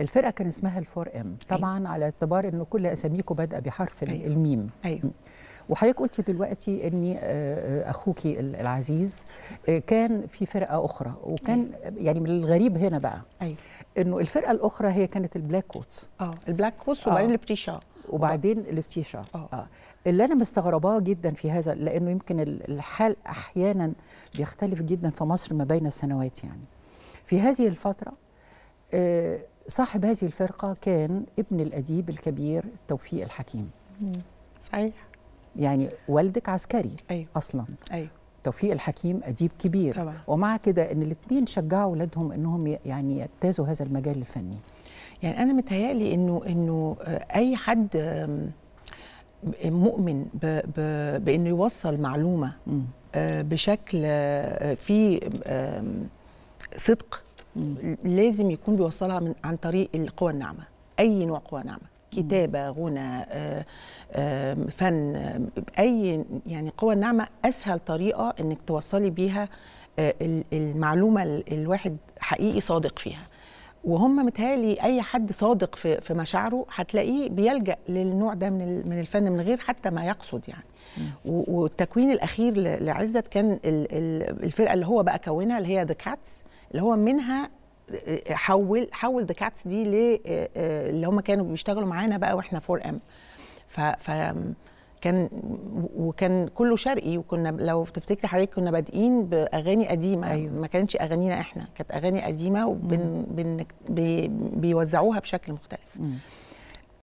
الفرقه كان اسمها الفور ام أيوة. طبعا أيوة. على اعتبار انه كل اساميكم بادئه بحرف أيوة. الميم أيوة. وحضرتك قلتي دلوقتي ان آه، آه، اخوكي العزيز آه، كان في فرقه اخرى وكان أيوة. يعني من الغريب هنا بقى أيوة. انه الفرقه الاخرى هي كانت البلاك كوتس اه البلاك كوتس وبعدين البتيشا وبعدين الابتيشة آه. اللي أنا مستغرباه جدا في هذا لأنه يمكن الحال أحيانا بيختلف جدا في مصر ما بين السنوات يعني في هذه الفترة آه صاحب هذه الفرقة كان ابن الأديب الكبير توفيق الحكيم صحيح يعني والدك عسكري أيوه. أصلا أيوه. توفيق الحكيم أديب كبير طبعا. ومع كده أن الاثنين شجعوا أولادهم أنهم يعني يجتازوا هذا المجال الفني يعني أنا متهيألي أنه أنه أي حد مؤمن ب ب بأنه يوصل معلومة م. آه، بشكل آه، فيه صدق لازم يكون بيوصلها من عن طريق القوى الناعمه اي نوع قوى ناعمه كتابه غنى آه، آه، فن آه، اي يعني قوى الناعمه اسهل طريقه انك توصلي بيها المعلومه الواحد حقيقي صادق فيها وهم متهيألي اي حد صادق في في مشاعره هتلاقيه بيلجا للنوع ده من من الفن من غير حتى ما يقصد يعني والتكوين الاخير لعزت كان الفرقه اللي هو بقى كونها اللي هي ذا كاتس اللي هو منها آه، حول حول ذا كاتس دي ل آه، آه، اللي هم كانوا بيشتغلوا معانا بقى واحنا 4 ام ف كان وكان كله شرقي وكنا لو تفتكري حضرتك كنا بادئين باغاني قديمه أيوة. ما كانتش اغانينا احنا كانت اغاني قديمه وبن بن بي بيوزعوها بشكل مختلف مم.